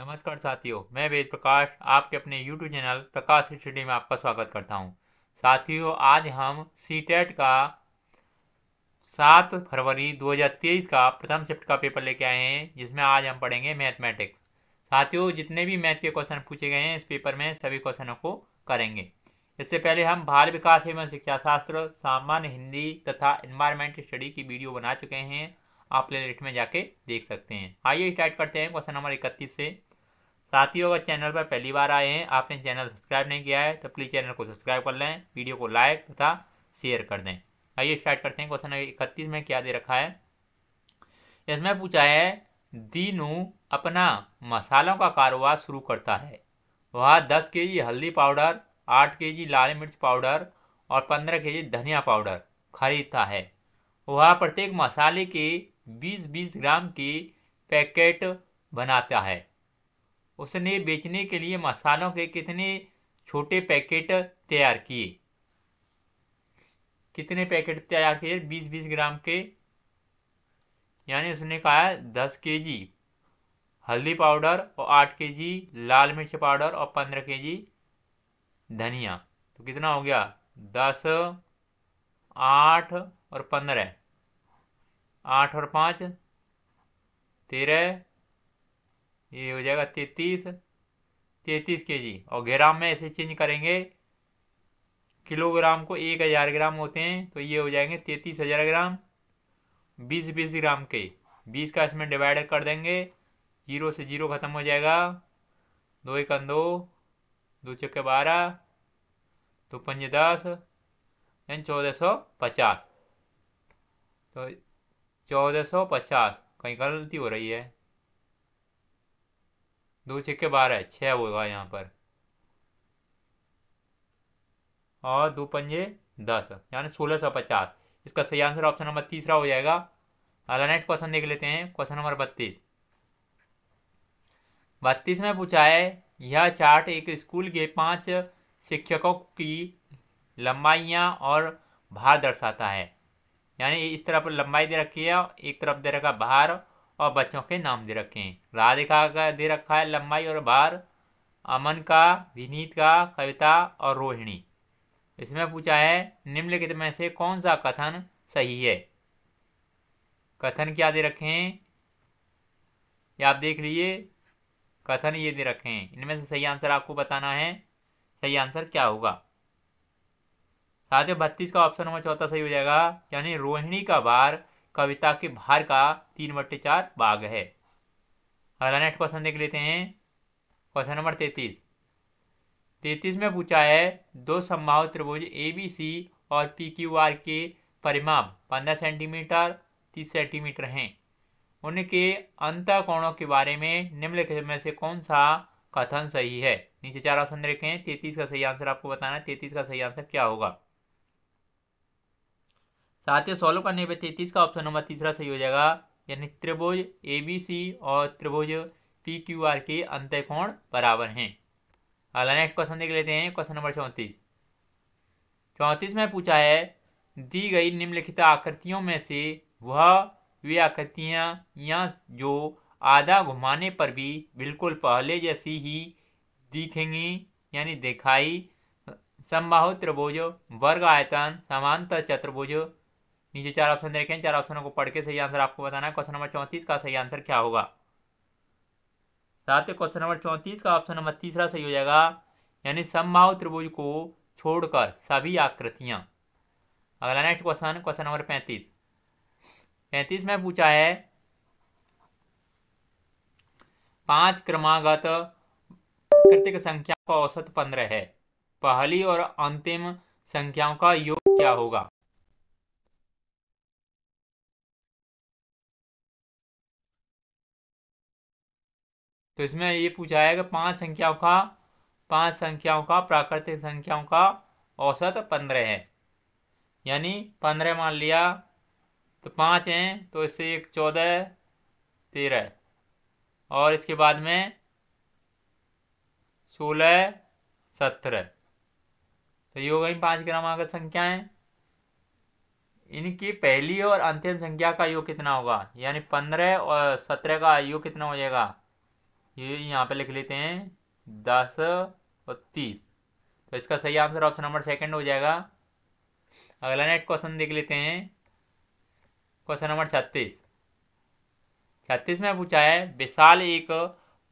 नमस्कार साथियों मैं वेद प्रकाश आपके अपने YouTube चैनल प्रकाश स्टडी में आपका स्वागत करता हूं। साथियों आज हम सी टेट e का सात फरवरी 2023 का प्रथम शिफ्ट का पेपर लेके आए हैं जिसमें आज हम पढ़ेंगे मैथमेटिक्स साथियों जितने भी मैथ के क्वेश्चन पूछे गए हैं इस पेपर में सभी क्वेश्चनों को करेंगे इससे पहले हम बाल विकास एवं शिक्षा शास्त्र सामान्य हिंदी तथा इन्वायरमेंट स्टडी की वीडियो बना चुके हैं आप प्ले लिस्ट में जाके देख सकते हैं आइए स्टार्ट करते हैं क्वेश्चन नंबर इकतीस से साथियों अगर चैनल पर पहली बार आए हैं आपने चैनल सब्सक्राइब नहीं किया है तो प्लीज़ चैनल को सब्सक्राइब कर लें वीडियो को लाइक तथा शेयर कर दें आइए स्टार्ट करते हैं क्वेश्चन इकतीस में क्या दे रखा है इसमें पूछा है दीनू अपना मसालों का कारोबार शुरू करता है वह दस के जी हल्दी पाउडर आठ के जी लाल मिर्च पाउडर और पंद्रह के जी धनिया पाउडर खरीदता है वह प्रत्येक मसाले के बीस बीस ग्राम के पैकेट बनाता है उसने बेचने के लिए मसालों के कितने छोटे पैकेट तैयार किए कितने पैकेट तैयार किए बीस बीस ग्राम के यानी उसने कहा दस के जी हल्दी पाउडर और आठ के जी लाल मिर्च पाउडर और पंद्रह के जी धनिया तो कितना हो गया दस आठ और पंद्रह आठ और पाँच तेरह ये हो जाएगा तैतीस तैतीस के जी और ग्राम में ऐसे चेंज करेंगे किलोग्राम को एक हज़ार ग्राम होते हैं तो ये हो जाएंगे तैतीस हज़ार ग्राम बीस बीस ग्राम के बीस का इसमें डिवाइड कर देंगे जीरो से जीरो ख़त्म हो जाएगा दो एक दो दो चक्के बारह दो पंजे दस यानी चौदह सौ पचास तो चौदह सौ पचास कहीं गलती हो रही है दो छक्के बारह छः होगा यहाँ पर और दो पंजे दस यानी सोलह सौ पचास इसका सही आंसर ऑप्शन नंबर तीसरा हो जाएगा अगला नेक्स्ट क्वेश्चन देख लेते हैं क्वेश्चन नंबर बत्तीस बत्तीस में पूछा है यह चार्ट एक स्कूल के पांच शिक्षकों की लंबाइयाँ और भार दर्शाता है यानी इस तरफ लंबाई दे रखी है एक तरफ दे रखा भार और बच्चों के नाम दे रखे हैं राधिका का दे रखा है लंबाई और भार अमन का विनीत का कविता और रोहिणी इसमें पूछा है निम्नलिखित में से कौन सा कथन सही है कथन क्या दे रखे हैं ये आप देख लीजिए कथन ये दे रखे हैं इनमें से सही आंसर आपको बताना है सही आंसर क्या होगा साथ ही बत्तीस का ऑप्शन नंबर चौथा सही हो जाएगा यानी रोहिणी का बार कविता के भार का तीन बट्टे चार भाग है अगला नेक्स्ट क्वेश्चन देख लेते हैं क्वेश्चन नंबर तैतीस तैतीस में पूछा है दो संभाव त्रिभुज ए बी सी और पी क्यू आर के परिमाप पंद्रह सेंटीमीटर तीस सेंटीमीटर हैं उनके अंत कोणों के बारे में निम्नलिखित में से कौन सा कथन सही है नीचे चार ऑप्शन देखें तैतीस का सही आंसर आपको बताना है तैतीस का सही आंसर क्या होगा साथ ही सॉल्व करने पर तैतीस का ऑप्शन नंबर तीसरा सही हो जाएगा यानी त्रिभुज ए बी सी और त्रिभुज पी क्यू आर के अंत कोण बराबर हैं अगला नेक्स्ट क्वेश्चन देख लेते हैं क्वेश्चन नंबर चौंतीस चौंतीस में पूछा है दी गई निम्नलिखित आकृतियों में से वह वे आकृतियाँ या जो आधा घुमाने पर भी बिल्कुल पहले जैसी ही दिखेंगी यानी दिखाई समबाहु त्रिभुज वर्ग आयतन समांतर चतुर्भुज नीचे चार ऑप्शन देखे हैं चार ऑप्शनों को पढ़ के सही आंसर आपको बताना है क्वेश्चन नंबर चौंतीस का सही आंसर क्या होगा साथ ही क्वेश्चन नंबर चौंतीस का ऑप्शन नंबर तीसरा सही हो जाएगा यानी समभाव त्रिभुज को छोड़कर सभी आकृतियां अगला नेक्स्ट क्वेश्चन क्वेश्चन नंबर पैंतीस पैंतीस में पूछा है पांच क्रमागत कृतिक संख्या का औसत पंद्रह है पहली और अंतिम संख्याओं का योग क्या होगा तो इसमें ये पूछा है कि पांच संख्याओं का पांच संख्याओं का प्राकृतिक संख्याओं का औसत पंद्रह है यानी पंद्रह मान लिया तो पाँच हैं तो इससे एक चौदह तेरह और इसके बाद में सोलह सत्रह तो ये हो गई पाँच क्रमांक संख्याएं इनकी पहली और अंतिम संख्या का योग कितना होगा यानी पंद्रह और सत्रह का योग कितना हो जाएगा ये यहाँ पे लिख लेते हैं दस और तीस तो इसका सही आंसर ऑप्शन नंबर सेकंड हो जाएगा अगला नेक्स्ट क्वेश्चन देख लेते हैं क्वेश्चन नंबर छत्तीस छत्तीस में पूछा है विशाल एक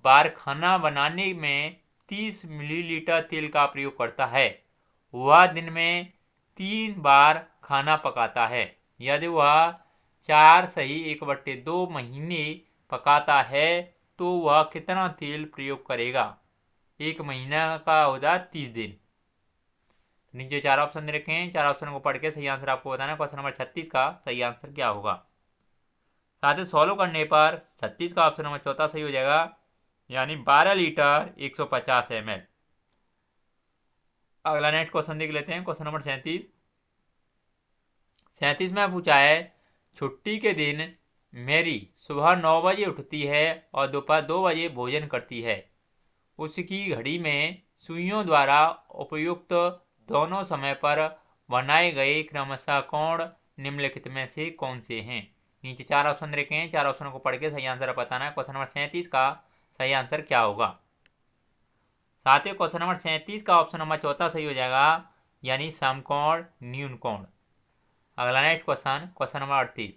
बार खाना बनाने में तीस मिलीलीटर तेल का प्रयोग करता है वह दिन में तीन बार खाना पकाता है यदि वह चार सही एक बट्टे दो महीने पकाता है तो वह कितना तेल प्रयोग करेगा एक महीना का होता है तीस दिन तो नीचे चार ऑप्शन दे रखे हैं चार ऑप्शन को पढ़ के सही आंसर आपको बताना क्वेश्चन नंबर छत्तीस का सही आंसर क्या होगा साथ ही सॉल्व करने पर छत्तीस का ऑप्शन नंबर चौथा सही हो जाएगा यानी बारह लीटर एक सौ पचास एम एल अगला नेक्स्ट क्वेश्चन देख लेते हैं क्वेश्चन नंबर सैंतीस सैंतीस में पूछा है छुट्टी के दिन मेरी सुबह नौ बजे उठती है और दोपहर दो बजे भोजन करती है उसकी घड़ी में सुइयों द्वारा उपयुक्त दोनों समय पर बनाए गए क्रमशः कोण निम्नलिखित में से कौन से हैं नीचे चार ऑप्शन देखे हैं चार ऑप्शन को पढ़ के सही आंसर बताना है क्वेश्चन नंबर सैंतीस का सही आंसर क्या होगा साथ ही क्वेश्चन नंबर सैंतीस का ऑप्शन नंबर चौथा सही हो जाएगा यानी समकोण न्यून कोण अगला नेक्स्ट क्वेश्चन क्वेश्चन नंबर अड़तीस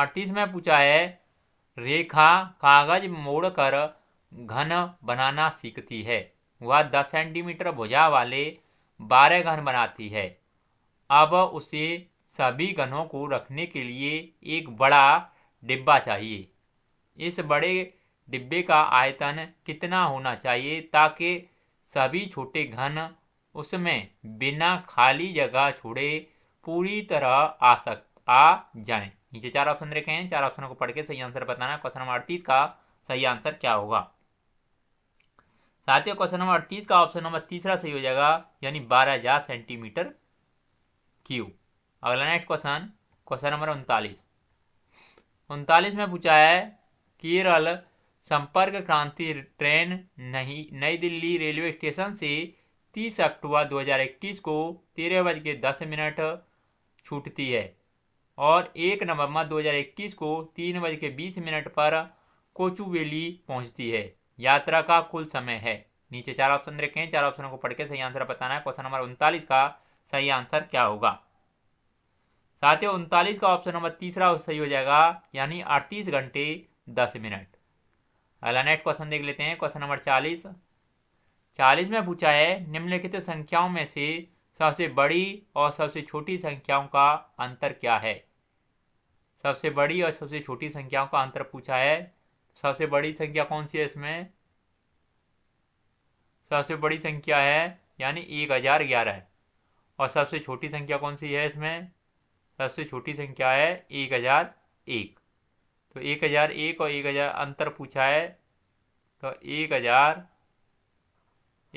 अड़तीस में पूछा है रेखा कागज मोड़कर घन बनाना सीखती है वह दस सेंटीमीटर भुजा वाले बारह घन बनाती है अब उसे सभी घनों को रखने के लिए एक बड़ा डिब्बा चाहिए इस बड़े डिब्बे का आयतन कितना होना चाहिए ताकि सभी छोटे घन उसमें बिना खाली जगह छोड़े पूरी तरह आ सक आ जाएं। नीचे चार ऑप्शन देखे हैं चार ऑप्शनों को पढ़ के सही आंसर बताना क्वेश्चन नंबर अड़तीस का सही आंसर क्या होगा साथियों क्वेश्चन नंबर अड़तीस का ऑप्शन नंबर तीसरा सही हो जाएगा यानी बारह हजार सेंटीमीटर क्यू अगला नेक्स्ट क्वेश्चन क्वेश्चन नंबर उनतालीस उनतालीस में पूछा है केरल संपर्क क्रांति ट्रेन नहीं नई दिल्ली रेलवे स्टेशन से 30 अक्टूबर 2021 को तेरह बज के दस मिनट छूटती है और एक नवंबर 2021 को तीन बज के बीस मिनट पर कोचुवेली पहुंचती है यात्रा का कुल समय है नीचे चार ऑप्शन देखें चार ऑप्शनों को पढ़ के सही आंसर बताना है क्वेश्चन नंबर उनतालीस का सही आंसर क्या होगा साथ ही उनतालीस का ऑप्शन नंबर तीसरा सही हो जाएगा यानी अड़तीस घंटे दस मिनट अगला नेक्स्ट क्वेश्चन देख लेते हैं क्वेश्चन नंबर चालीस चालीस में पूछा है निम्नलिखित संख्याओं में से सबसे बड़ी और सबसे छोटी संख्याओं का अंतर क्या है सबसे बड़ी और सबसे छोटी संख्याओं का अंतर पूछा है सबसे बड़ी संख्या कौन सी है इसमें सबसे बड़ी संख्या है यानी एक हज़ार ग्यारह और सबसे छोटी संख्या कौन सी है इसमें सबसे छोटी संख्या है एक हज़ार एक तो एक हज़ार एक और एक हज़ार अंतर पूछा है तो एक हज़ार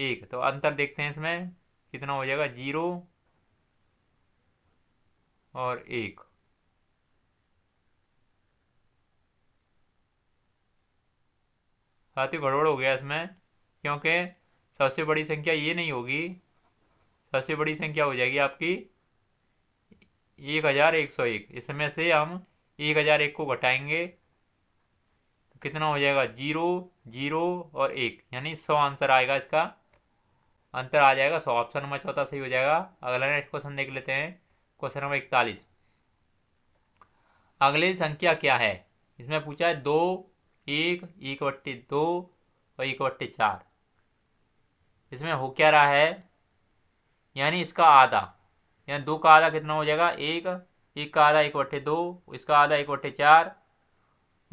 एक तो अंतर देखते हैं इसमें कितना हो जाएगा जीरो और एक साथ ही गड़बड़ हो गया इसमें क्योंकि सबसे बड़ी संख्या ये नहीं होगी सबसे बड़ी संख्या हो जाएगी आपकी एक हज़ार एक सौ एक इसमें से हम एक हज़ार एक को घटाएंगे तो कितना हो जाएगा जीरो जीरो और एक यानी सौ आंसर आएगा इसका अंतर आ जाएगा सो ऑप्शन नंबर चौथा सही हो जाएगा अगला नेक्स्ट क्वेश्चन देख लेते हैं क्वेश्चन नंबर इकतालीस अगली संख्या क्या है इसमें पूछा है दो एक एक बट्टे दो और एक बट्टे चार इसमें हो क्या रहा है यानी इसका आधा यानी दो का आधा कितना हो जाएगा एक एक का आधा एक बट्टे दो इसका आधा एक बट्टे चार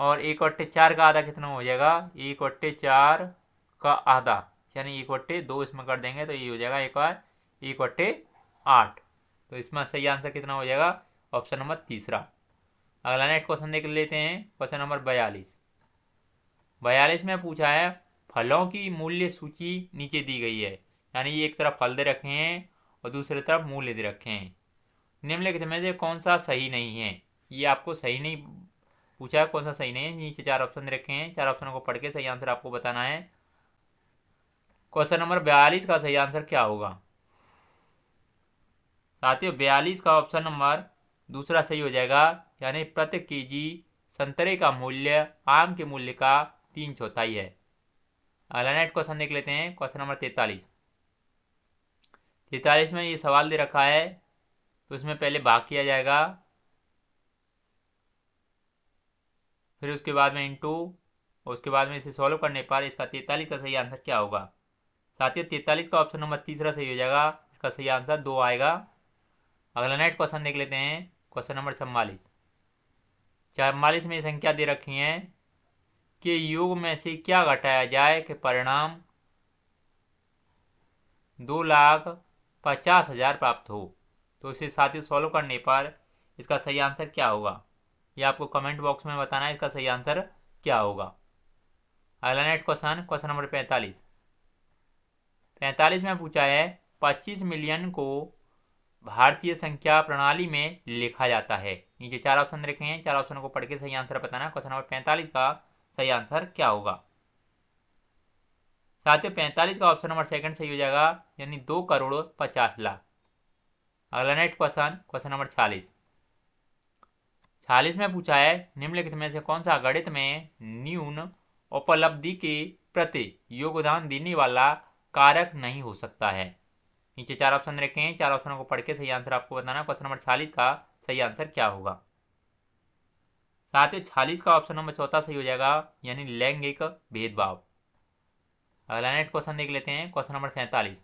और एक बट्टे चार का आधा कितना हो जाएगा एक बट्टे चार का आधा यानी e इकट्ठे दो इसमें कर देंगे तो ये e हो जाएगा एक और e इकट्ठे आठ तो इसमें सही आंसर कितना हो जाएगा ऑप्शन नंबर तीसरा अगला नेक्स्ट क्वेश्चन देख लेते हैं क्वेश्चन नंबर बयालीस बयालीस में पूछा है फलों की मूल्य सूची नीचे दी गई है यानी ये एक तरफ फल दे रखे हैं और दूसरी तरफ मूल्य दे रखे हैं निम्नलिखित में से कौन सा सही नहीं है ये आपको सही नहीं पूछा है कौन सा सही नहीं है नीचे चार ऑप्शन दे रखे हैं चार ऑप्शनों को पढ़ के सही आंसर आपको बताना है क्वेश्चन नंबर बयालीस का सही आंसर क्या होगा साथियों बयालीस का ऑप्शन नंबर दूसरा सही हो जाएगा यानी प्रति जी संतरे का मूल्य आम के मूल्य का तीन चौथाई है अगला नेक्स्ट क्वेश्चन देख लेते हैं क्वेश्चन नंबर तैतालीस तैतालीस में ये सवाल दे रखा है तो उसमें पहले भाग किया जाएगा फिर उसके बाद में इंटू और उसके बाद में इसे सॉल्व करने पर इसका तैतालीस का सही आंसर क्या होगा साथ ही तैतालीस का ऑप्शन नंबर तीसरा सही हो जाएगा इसका सही आंसर दो आएगा अगला नेक्स्ट क्वेश्चन देख लेते हैं क्वेश्चन नंबर छम्बालीस छम्बालीस में संख्या दे रखी है कि योग में से क्या घटाया जाए कि परिणाम दो लाख पचास हज़ार प्राप्त हो तो इसे साथ ही सॉल्व करने पर इसका सही आंसर क्या होगा ये आपको कमेंट बॉक्स में बताना है इसका सही आंसर क्या होगा अगला नेक्स्ट क्वेश्चन क्वेश्चन नंबर पैंतालीस तैंतालीस में पूछा है पच्चीस मिलियन को भारतीय संख्या प्रणाली में लिखा जाता है नीचे चार ऑप्शन रखे हैं चार ऑप्शन को पढ़ के सही आंसर बताना क्वेश्चन नंबर पैंतालीस का सही आंसर क्या होगा साथ ही पैंतालीस का ऑप्शन नंबर सेकंड सही हो जाएगा यानी दो करोड़ पचास लाख अगला नेक्स्ट क्वेश्चन क्वेश्चन नंबर चालीस चालीस में पूछा है निम्नलिखित में से कौन सा गणित में न्यून उपलब्धि के प्रति योगदान देने वाला कारक नहीं हो सकता है नीचे चार ऑप्शन रखे हैं चार ऑप्शनों को पढ़ के सही आंसर आपको बताना क्वेश्चन नंबर छालीस का सही आंसर क्या होगा ही छालीस का ऑप्शन नंबर चौथा सही हो जाएगा यानी लैंगिक भेदभाव अगला नेक्स्ट क्वेश्चन देख लेते हैं क्वेश्चन नंबर सैंतालीस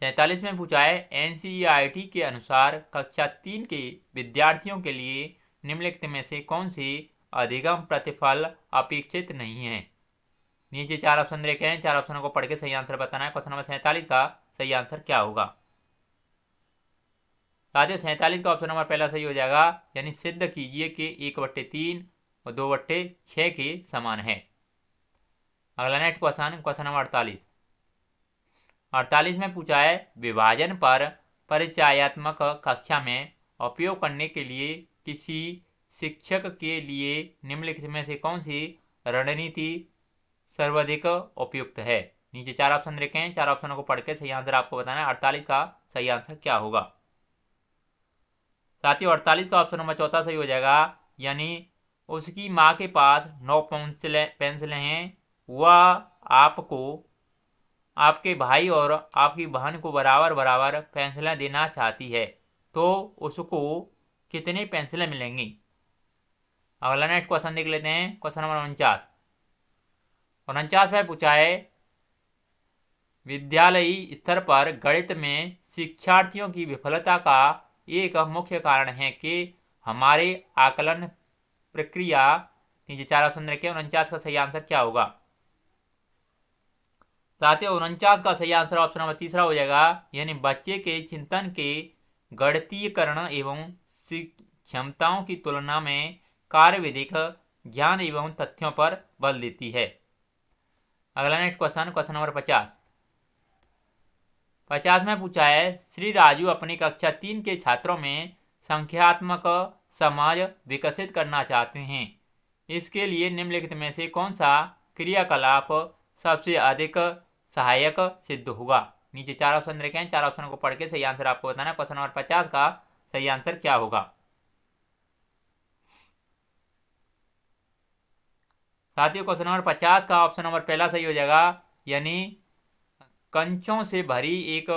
सैंतालीस में पूछा है एनसीईआरटी e के अनुसार कक्षा तीन के विद्यार्थियों के लिए निम्नलिखित में से कौन सी अधिगम प्रतिफल अपेक्षित नहीं है नीचे चार ऑप्शन देखे हैं चार ऑप्शनों को पढ़ के सही आंसर बताना है क्वेश्चन नंबर सैंतालीस का सही आंसर क्या होगा राजे सैंतालीस का ऑप्शन नंबर पहला सही हो जाएगा यानी सिद्ध कीजिए कि एक बट्टे तीन और दो बट्टे छः के समान है अगला नेक्स्ट क्वेश्चन क्वेश्चन नंबर अड़तालीस अड़तालीस में पूछा है विभाजन पर परिचयात्मक कक्षा में उपयोग करने के लिए किसी शिक्षक के लिए निम्नलिखित में से कौन सी रणनीति सर्वाधिक उपयुक्त है नीचे चार ऑप्शन देखे हैं चार ऑप्शनों को पढ़ के सही आंसर आपको बताना है अड़तालीस का सही आंसर क्या होगा साथियों अड़तालीस का ऑप्शन नंबर चौथा सही हो जाएगा यानी उसकी माँ के पास नौ पेंसिलें पेंसिलें हैं वह आपको आपके भाई और आपकी बहन को बराबर बराबर पेंसिलें देना चाहती है तो उसको कितनी पेंसिलें मिलेंगी अगला नेक्स्ट क्वेश्चन देख लेते हैं क्वेश्चन नंबर उनचास उनचास में पूछा है विद्यालयी स्तर पर गणित में शिक्षार्थियों की विफलता का एक मुख्य कारण है कि हमारे आकलन प्रक्रिया नीचे चार ऑप्शन रखे उनचास का सही आंसर क्या होगा साथ ही उनचास का सही आंसर ऑप्शन नंबर तीसरा हो जाएगा यानी बच्चे के चिंतन के गणतीयकरण एवं क्षमताओं की तुलना में कार्य विधिक ज्ञान एवं तथ्यों पर बल देती है अगला नेक्स्ट क्वेश्चन क्वेश्चन नंबर पचास पचास में पूछा है श्री राजू अपनी कक्षा तीन के छात्रों में संख्यात्मक समाज विकसित करना चाहते हैं इसके लिए निम्नलिखित में से कौन सा क्रियाकलाप सबसे अधिक सहायक सिद्ध होगा नीचे चार ऑप्शन देखे हैं चार ऑप्शन को पढ़ के सही आंसर आपको बताना क्वेश्चन नंबर पचास का सही आंसर क्या होगा साथियों क्वेश्चन नंबर पचास का ऑप्शन नंबर पहला सही हो जाएगा यानी कंचों से भरी एक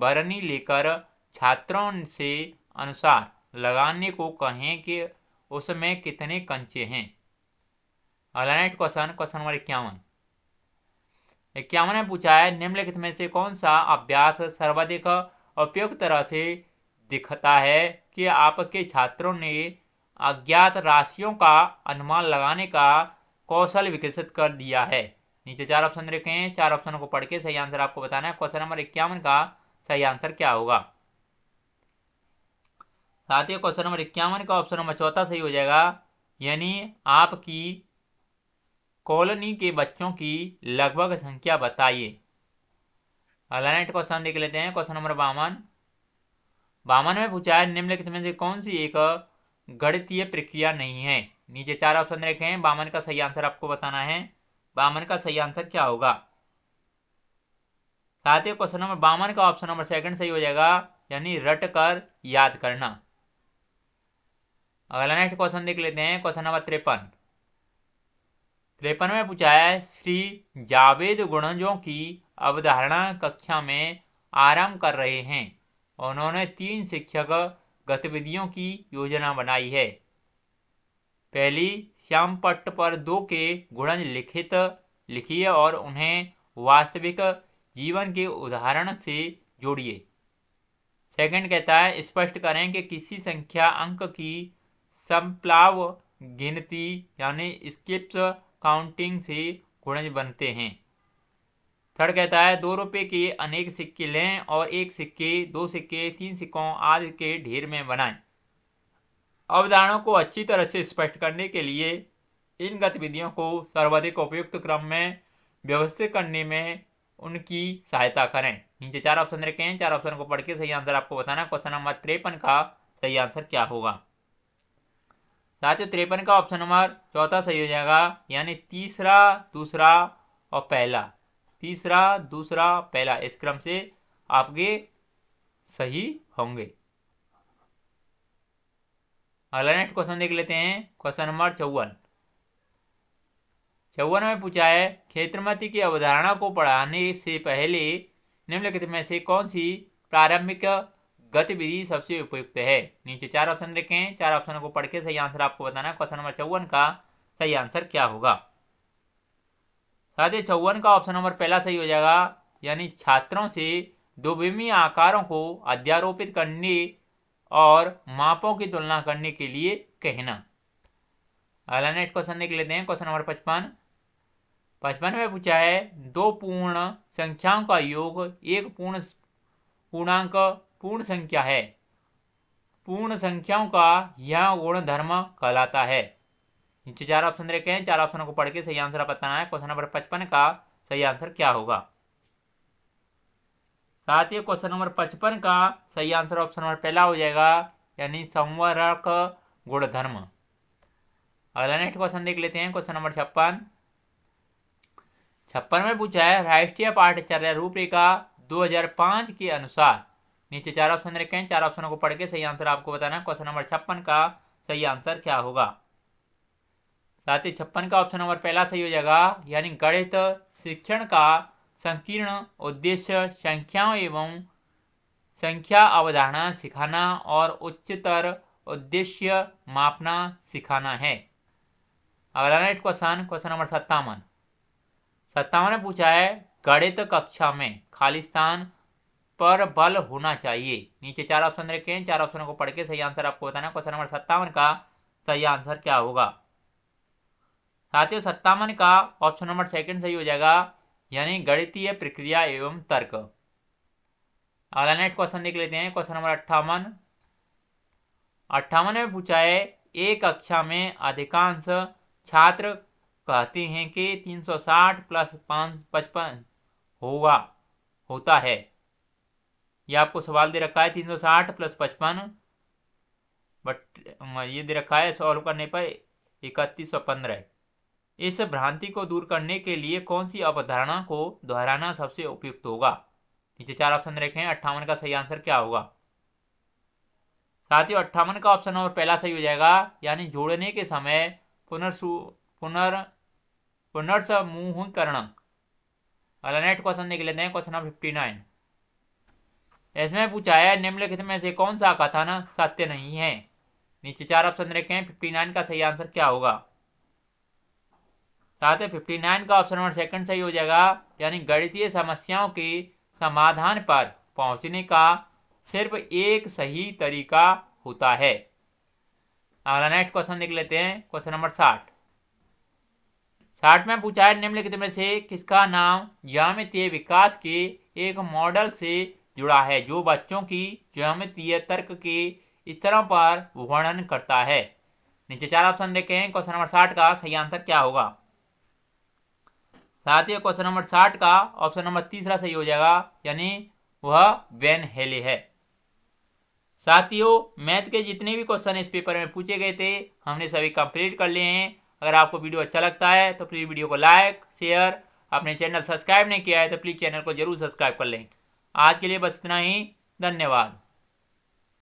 बरनी लेकर छात्रों से अनुसार लगाने को कहें कि उसमें कितने कंचे हैं अगला नेक्स्ट क्वेश्चन क्वेश्चन नंबर इक्यावन इक्यावन में पूछा है निम्नलिखित में से कौन सा अभ्यास सर्वाधिक उपयुक्त तरह से दिखता है कि आपके छात्रों ने अज्ञात राशियों का अनुमान लगाने का कौशल विकसित कर दिया है नीचे चार ऑप्शन देखे हैं चार ऑप्शनों को पढ़ के सही आंसर आपको बताना है क्वेश्चन नंबर इक्यावन का सही आंसर क्या होगा साथ ही क्वेश्चन नंबर इक्यावन का ऑप्शन नंबर चौथा सही हो जाएगा यानी आपकी कॉलोनी के बच्चों की लगभग संख्या बताइए अगला नेक्स्ट क्वेश्चन देख लेते हैं क्वेश्चन नंबर बावन बावन में पूछा है निम्नलिखित में से कौन सी एक गणितीय प्रक्रिया नहीं है नीचे चार ऑप्शन रखे हैं बामन का सही आंसर आपको बताना है बामन का सही आंसर क्या होगा साथ ही क्वेश्चन नंबर बामन का ऑप्शन नंबर सेकंड सही हो जाएगा यानी रट कर याद करना अगला नेक्स्ट क्वेश्चन देख लेते हैं क्वेश्चन नंबर त्रेपन त्रेपन में पूछा है श्री जावेद गुणजों की अवधारणा कक्षा में आराम कर रहे हैं उन्होंने तीन शिक्षक गतिविधियों की योजना बनाई है पहली श्याम पट्ट पर दो के गुणज लिखित लिखिए और उन्हें वास्तविक जीवन के उदाहरण से जोड़िए सेकंड कहता है स्पष्ट करें कि किसी संख्या अंक की संप्लाव गिनती यानी स्किप्स काउंटिंग से गुणज बनते हैं थर्ड कहता है दो रुपये के अनेक सिक्के लें और एक सिक्के दो सिक्के तीन सिक्कों आदि के ढेर में बनाएं अवधारणाओं को अच्छी तरह से स्पष्ट करने के लिए इन गतिविधियों को सर्वाधिक उपयुक्त क्रम में व्यवस्थित करने में उनकी सहायता करें नीचे चार ऑप्शन रखे हैं चार ऑप्शन को पढ़ के सही आंसर आपको बताना क्वेश्चन नंबर त्रेपन का सही आंसर क्या होगा साथ ही त्रेपन का ऑप्शन नंबर चौथा सही हो जाएगा यानी तीसरा दूसरा और पहला तीसरा दूसरा पहला इस क्रम से आपके सही होंगे अगला नेक्स्ट क्वेश्चन देख लेते हैं क्वेश्चन नंबर चौवन चौवन में पूछा है क्षेत्रमती की अवधारणा को पढ़ाने से पहले निम्नलिखित में से कौन सी प्रारंभिक गतिविधि सबसे उपयुक्त है नीचे चार ऑप्शन देखें चार ऑप्शन को पढ़ के सही आंसर आपको बताना है क्वेश्चन नंबर चौवन का सही आंसर क्या होगा साथ ही चौवन का ऑप्शन नंबर पहला सही हो जाएगा यानी छात्रों से दुभिमी आकारों को अध्यारोपित करने और मापों की तुलना करने के लिए कहना अगला नेक्स्ट क्वेश्चन देख लेते हैं क्वेश्चन नंबर पचपन पचपन में पूछा है दो पूर्ण संख्याओं का योग एक पूर्ण पूर्णांक पूर्ण संख्या है पूर्ण संख्याओं का यह गुण धर्म कहलाता है नीचे चार ऑप्शन देखे हैं चार ऑप्शनों को पढ़ के सही आंसर बताना है क्वेश्चन नंबर पचपन का सही आंसर क्या होगा साथ ही क्वेश्चन नंबर पचपन का सही आंसर ऑप्शन नंबर पहला हो जाएगा यानी संवरक गुणधर्म अगला नेक्स्ट क्वेश्चन देख लेते हैं क्वेश्चन नंबर छप्पन छप्पन में पूछा है राष्ट्रीय पाठ्यचर्य रूपरेखा 2005 के अनुसार नीचे चार ऑप्शन रखे हैं चार ऑप्शनों को पढ़ के सही आंसर आपको बताना है क्वेश्चन नंबर छप्पन का सही आंसर क्या होगा साथ ही छप्पन का ऑप्शन नंबर पहला सही हो जाएगा यानी गणित शिक्षण का संकीर्ण उद्देश्य संख्याओं एवं संख्या अवधारणा सिखाना और उच्चतर उद्देश्य मापना सिखाना है अगला नेक्स्ट क्वेश्चन क्वेश्चन नंबर सत्तावन सत्तावन ने पूछा है गणित कक्षा में खालिस्तान पर बल होना चाहिए नीचे चार ऑप्शन देखे हैं चार ऑप्शनों को पढ़ के सही आंसर आपको बताना क्वेश्चन नंबर सत्तावन का सही आंसर क्या होगा साथियों सत्तावन का ऑप्शन नंबर सेकंड सही हो जाएगा यानी गणितीय प्रक्रिया एवं तर्क अगला नेक्स्ट क्वेश्चन देख लेते हैं क्वेश्चन नंबर अट्ठावन अट्ठावन में पूछा है एक कक्षा में अधिकांश छात्र कहते हैं कि 360 प्लस पाँच पचपन होगा होता है यह आपको सवाल दे रखा है 360 प्लस पचपन बट ये दे रखा है सॉल्व करने पर इकतीस सौ पंद्रह इस भ्रांति को दूर करने के लिए कौन सी अवधारणा को दोहराना सबसे उपयुक्त होगा नीचे चार ऑप्शन रखे हैं अट्ठावन का सही आंसर क्या होगा साथियों अट्ठावन का ऑप्शन और पहला सही हो जाएगा यानी जोड़ने के समय पुनर्सु पुनर् पुनर्समूहकरण अगला नेक्स्ट क्वेश्चन देख लेते हैं क्वेश्चन नंबर फिफ्टी नाइन इसमें पूछा है निम्नलिखित में से कौन सा कथन सत्य नहीं है नीचे चार ऑप्शन रखे फिफ्टी नाइन का सही आंसर क्या होगा साथ ही फिफ्टी नाइन का ऑप्शन नंबर सेकंड सही हो जाएगा यानी गणितीय समस्याओं के समाधान पर पहुंचने का सिर्फ एक सही तरीका होता है अगला नेक्स्ट क्वेश्चन देख लेते हैं क्वेश्चन नंबर साठ साठ में पूछा है निम्नलिखित में से किसका नाम ज्यामितीय विकास के एक मॉडल से जुड़ा है जो बच्चों की ज्यामितीय तर्क के स्तरों पर वर्णन करता है नीचे चार ऑप्शन देखें क्वेश्चन नंबर साठ का सही आंसर क्या होगा साथ ही क्वेश्चन नंबर साठ का ऑप्शन नंबर तीसरा सही हो जाएगा यानी वह वैन हेले है साथियों मैथ के जितने भी क्वेश्चन इस पेपर में पूछे गए थे हमने सभी कंप्लीट कर लिए हैं अगर आपको वीडियो अच्छा लगता है तो प्लीज़ वीडियो को लाइक शेयर अपने चैनल सब्सक्राइब नहीं किया है तो प्लीज़ चैनल को जरूर सब्सक्राइब कर लें आज के लिए बस इतना ही धन्यवाद